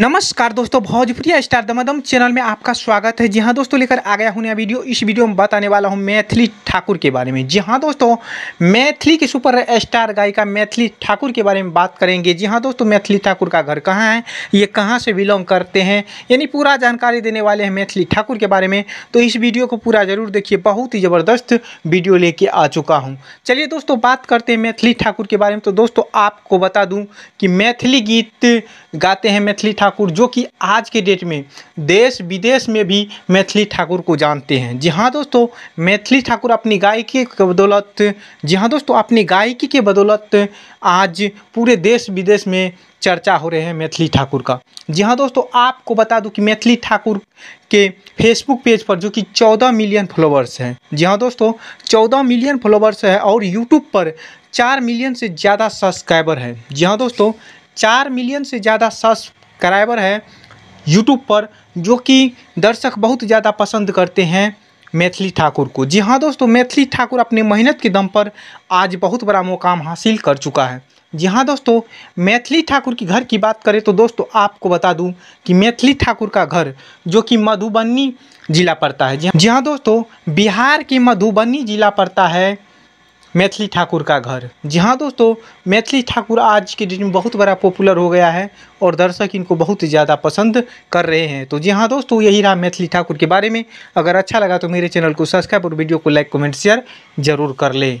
नमस्कार दोस्तों भोजपुरिया star Dumdum channel में आपका स्वागत है जी हाँ दोस्तों लेकर आ गया हूँ नया वीडियो इस वीडियो में बताने वाला हूँ मैथिली ठाकुर के बारे में जी हाँ दोस्तों मैथिली के सुपर स्टार गायिका मैथिली ठाकुर के बारे में बात करेंगे जी हाँ दोस्तों मैथिली ठाकुर का घर कहाँ है ये कहाँ से बिलोंग करते हैं यानी पूरा जानकारी देने वाले हैं मैथिली ठाकुर के बारे में तो इस वीडियो को पूरा जरूर देखिए बहुत ही ज़बरदस्त वीडियो लेके आ चुका हूँ चलिए दोस्तों बात करते हैं मैथिली ठाकुर के बारे में तो दोस्तों आपको बता दूँ कि मैथिली गीत गाते हैं मैथिली ठाकुर जो कि आज के डेट में देश विदेश में भी मैथिली ठाकुर को जानते हैं जी हाँ दोस्तों मैथिली ठाकुर अपनी गायकी के बदौलत जी हाँ दोस्तों अपनी गायकी के बदौलत आज पूरे देश विदेश में चर्चा हो रहे हैं मैथिली ठाकुर का जी हाँ दोस्तों आपको बता दूं कि मैथिली ठाकुर के फेसबुक पेज पर जो कि 14 मिलियन फॉलोवर्स हैं जी हाँ दोस्तों 14 मिलियन फॉलोवर्स है और यूट्यूब पर 4 मिलियन से ज़्यादा सब्सक्राइबर हैं जी हाँ दोस्तों चार मिलियन से ज़्यादा सब्स सब्सक्राइबर है यूट्यूब पर जो कि दर्शक बहुत ज़्यादा पसंद करते हैं मैथिली ठाकुर को जी हाँ दोस्तों मैथिली ठाकुर अपने मेहनत के दम पर आज बहुत बड़ा मुकाम हासिल कर चुका है जी हाँ दोस्तों मैथिली ठाकुर की घर की बात करें तो दोस्तों आपको बता दूं कि मैथिली ठाकुर का घर जो कि मधुबनी जिला पड़ता है जी हाँ, हाँ दोस्तों बिहार के मधुबनी जिला पड़ता है मैथिली ठाकुर का घर जी हाँ दोस्तों मैथिली ठाकुर आज के डेट में बहुत बड़ा पॉपुलर हो गया है और दर्शक इनको बहुत ज़्यादा पसंद कर रहे हैं तो जी हाँ दोस्तों यही रहा मैथिली ठाकुर के बारे में अगर अच्छा लगा तो मेरे चैनल को सब्सक्राइब और वीडियो को लाइक कमेंट शेयर ज़रूर कर लें